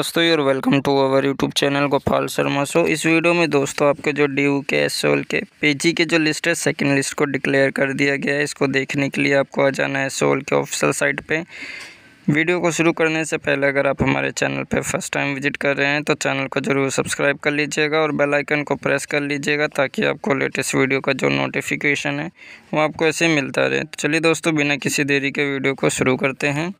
दोस्तों your welcome to our YouTube channel Gopal Sharma so इस video में दोस्तों आपके जो डी के एस ओल के पेजी के जो लिस्ट है सेकंड लिस्ट को डिक्लेयर कर दिया गया है इसको देखने के लिए आपको आ जाना है एस के ऑफिशियल साइट पे वीडियो को शुरू करने से पहले अगर आप हमारे चैनल पे फर्स्ट टाइम विजिट कर रहे हैं तो चैनल को ज़रूर सब्सक्राइब कर लीजिएगा और बेल आइकन को प्रेस कर लीजिएगा ताकि आपको लेटेस्ट वीडियो का जो नोटिफिकेशन है वो आपको ऐसे ही मिलता रहे तो चलिए दोस्तों बिना किसी देरी के वीडियो को शुरू करते हैं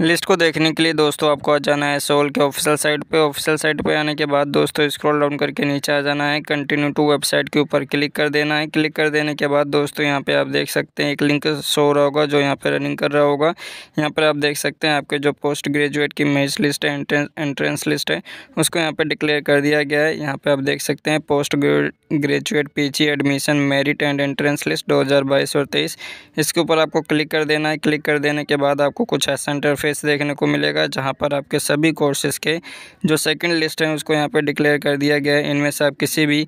लिस्ट को देखने के लिए दोस्तों आपको आ जाना है सोल के ऑफिशियल साइट पे ऑफिशियल साइट पे आने के बाद दोस्तों स्क्रॉल डाउन करके नीचे आ जाना है कंटिन्यू टू वेबसाइट के ऊपर क्लिक कर देना है क्लिक कर देने के बाद दोस्तों यहाँ पे आप देख सकते हैं एक लिंक शो रहा होगा जो यहाँ पे रनिंग कर रहा होगा यहाँ पर आप देख सकते हैं आपके जो पोस्ट ग्रेजुएट की मेज लिस्ट है एंट्रेंस लिस्ट है उसको यहाँ पर डिक्लेयर कर दिया गया है यहाँ पर आप देख सकते हैं post graduate P admission merit and entrance list दो और तेईस इसके ऊपर आपको क्लिक कर देना है क्लिक कर देने के बाद आपको कुछ ऐसा इंटरफेस देखने को मिलेगा जहाँ पर आपके सभी कोर्सेज़ के जो सेकंड लिस्ट हैं उसको यहाँ पर डिक्लेयर कर दिया गया है इनमें से आप किसी भी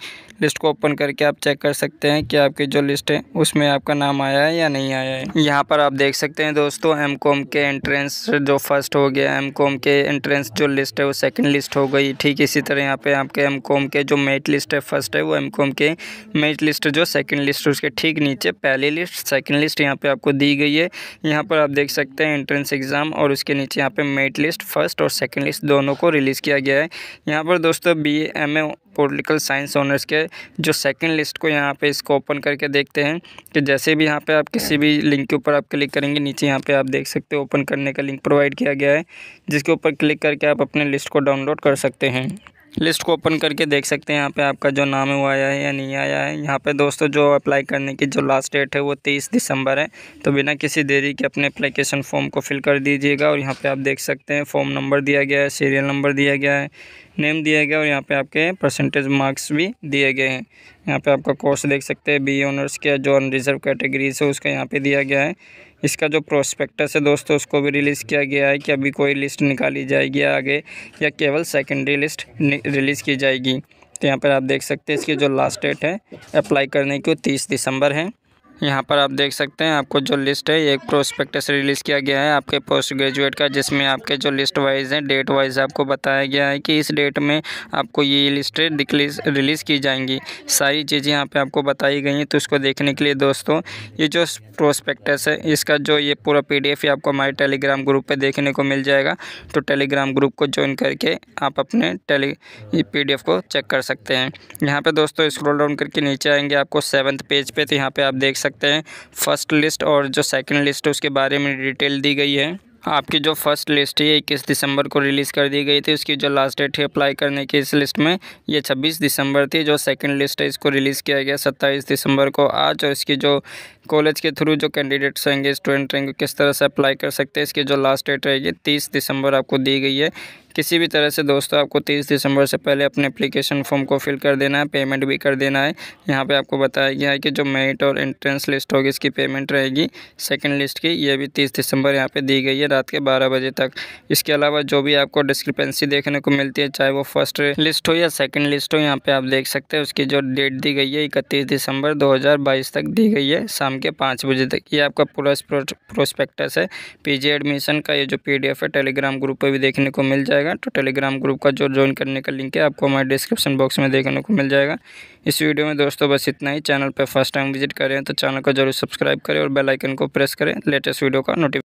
लिस्ट को ओपन करके आप चेक कर सकते हैं कि आपकी जो लिस्ट है उसमें आपका नाम आया है या नहीं आया है यहाँ पर आप देख सकते हैं दोस्तों एम के एंट्रेंस जो फर्स्ट हो गया एम के एंट्रेंस जो लिस्ट है वो सेकेंड लिस्ट हो गई ठीक इसी तरह यहाँ पर आपके एम के जो मेट लिस्ट है फर्स्ट है वो एम के मेट लिस्ट जो सेकेंड लिस्ट उसके ठीक नीचे पहली लिस्ट सेकेंड लिस्ट यहाँ पर आपको दी गई है यहाँ पर आप देख सकते हैं एंट्रेंस एग्ज़ाम और और उसके नीचे यहाँ पे मेट लिस्ट फर्स्ट और सेकेंड लिस्ट दोनों को रिलीज़ किया गया है यहाँ पर दोस्तों B M A political science honours के जो सेकंड लिस्ट को यहाँ पे इसको ओपन करके देखते हैं कि जैसे भी यहाँ पे आप किसी भी लिंक के ऊपर आप क्लिक करेंगे नीचे यहाँ पे आप देख सकते हो ओपन करने का लिंक प्रोवाइड किया गया है जिसके ऊपर क्लिक करके आप अपने लिस्ट को डाउनलोड कर सकते हैं लिस्ट को ओपन करके देख सकते हैं यहाँ पे आपका जो नाम है वो आया है या नहीं आया है यहाँ पे दोस्तों जो अप्लाई करने की जो लास्ट डेट है वो तेईस दिसंबर है तो बिना किसी देरी के अपने अप्लीकेशन फॉर्म को फिल कर दीजिएगा और यहाँ पर आप देख सकते हैं फॉर्म नंबर दिया गया है सीरियल नंबर दिया गया है नेम दिया गया और यहाँ पे आपके परसेंटेज मार्क्स भी दिए गए हैं यहाँ पे आपका कोर्स देख सकते हैं बी ऑनर्स के जो अनरिजर्व कैटेगरीज है उसका यहाँ पे दिया गया है इसका जो प्रोस्पेक्टस है दोस्तों उसको भी रिलीज़ किया गया है कि अभी कोई लिस्ट निकाली जाएगी आगे या केवल सेकेंडरी लिस्ट रिलीज़ की जाएगी तो यहाँ पर आप देख सकते हैं इसकी जो लास्ट डेट है अप्लाई करने की वो तीस दिसंबर है यहाँ पर आप देख सकते हैं आपको जो लिस्ट है एक प्रोस्पेक्टस रिलीज़ किया गया है आपके पोस्ट ग्रेजुएट का जिसमें आपके जो लिस्ट वाइज हैं डेट वाइज आपको बताया गया है कि इस डेट में आपको ये लिस्ट रिलीज़ की जाएंगी सारी चीज़ें यहाँ पे आपको बताई गई हैं तो उसको देखने के लिए दोस्तों ये जो प्रोस्पेक्टस है इसका जो ये पूरा पी डी आपको हमारे टेलीग्राम ग्रुप पर देखने को मिल जाएगा तो टेलीग्राम ग्रुप को ज्वाइन करके आप अपने टेली पी को चेक कर सकते हैं यहाँ पर दोस्तों स्क्रोल डाउन करके नीचे आएंगे आपको सेवन्थ पेज पर तो यहाँ पर आप देख सकते हैं फ़र्स्ट लिस्ट और जो सेकंड लिस्ट है उसके बारे में डिटेल दी गई है आपकी जो फर्स्ट लिस्ट है इक्कीस दिसंबर को रिलीज़ कर दी गई थी उसकी जो लास्ट डेट है अप्लाई करने की इस लिस्ट में ये छब्बीस दिसंबर थी जो सेकंड लिस्ट है इसको रिलीज़ किया गया सत्ताईस दिसंबर को आज और इसकी जो कॉलेज के थ्रू जो कैंडिडेट्स रहेंगे स्टूडेंट रहेंगे किस तरह से अप्लाई कर सकते हैं इसकी जो लास्ट डेट रहेगी तीस दिसंबर आपको दी गई है किसी भी तरह से दोस्तों आपको तीस दिसंबर से पहले अपने अप्लीकेशन फॉर्म को फिल कर देना है पेमेंट भी कर देना है यहाँ पर आपको बताया गया है कि जो मेरिट और एंट्रेंस लिस्ट होगी इसकी पेमेंट रहेगी सेकेंड लिस्ट की ये भी तीस दिसंबर यहाँ पर दी गई है रात के बारह बजे तक इसके अलावा जो भी आपको डिस्क्रिपेंसी देखने को मिलती है चाहे वो फर्स्ट लिस्ट हो या सेकेंड लिस्ट हो यहाँ पर आप देख सकते हैं उसकी जो डेट दी गई है इकतीस दिसंबर दो तक दी गई है शाम के पाँच बजे तक ये आपका पूरा प्रोस्पेक्टस है पीजी एडमिशन का ये जो पीडीएफ है टेलीग्राम ग्रुप पर भी देखने को मिल जाएगा जाएगा तो टेलीग्राम ग्रुप का जो ज्वाइन करने का लिंक है आपको हमारे डिस्क्रिप्शन बॉक्स में देखने को मिल जाएगा इस वीडियो में दोस्तों बस इतना ही चैनल पर फर्स्ट टाइम विजिट करें तो चैनल को जरूर सब्सक्राइब करें और बेलाइकन को प्रेस करें लेटेस्ट वीडियो का नोटिफिक